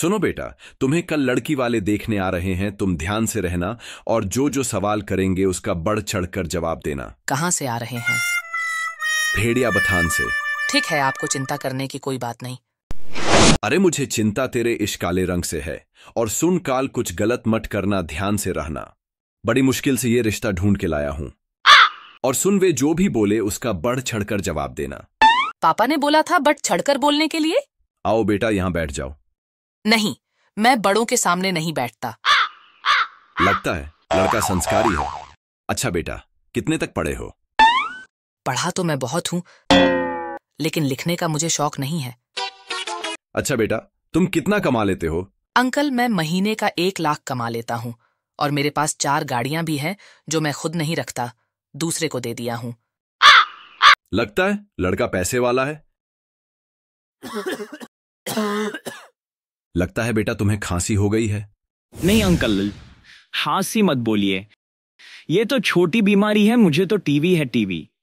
सुनो बेटा तुम्हें कल लड़की वाले देखने आ रहे हैं तुम ध्यान से रहना और जो जो सवाल करेंगे उसका बढ़ चढ़कर जवाब देना कहाँ से आ रहे हैं भेड़िया बथान से ठीक है आपको चिंता करने की कोई बात नहीं अरे मुझे चिंता तेरे इस काले रंग से है और सुन काल कुछ गलत मत करना ध्यान से रहना बड़ी मुश्किल से ये रिश्ता ढूंढ के लाया हूँ और सुन वे जो भी बोले उसका बढ़ चढ़कर जवाब देना पापा ने बोला था बट चढ़कर बोलने के लिए आओ बेटा यहाँ बैठ जाओ नहीं मैं बड़ों के सामने नहीं बैठता लगता है लड़का संस्कारी है अच्छा बेटा कितने तक पढ़े हो पढ़ा तो मैं बहुत हूँ लेकिन लिखने का मुझे शौक नहीं है अच्छा बेटा तुम कितना कमा लेते हो अंकल मैं महीने का एक लाख कमा लेता हूँ और मेरे पास चार गाड़ियां भी हैं जो मैं खुद नहीं रखता दूसरे को दे दिया हूँ लगता है लड़का पैसे वाला है लगता है बेटा तुम्हें खांसी हो गई है नहीं अंकल खांसी मत बोलिए ये तो छोटी बीमारी है मुझे तो टीवी है टीवी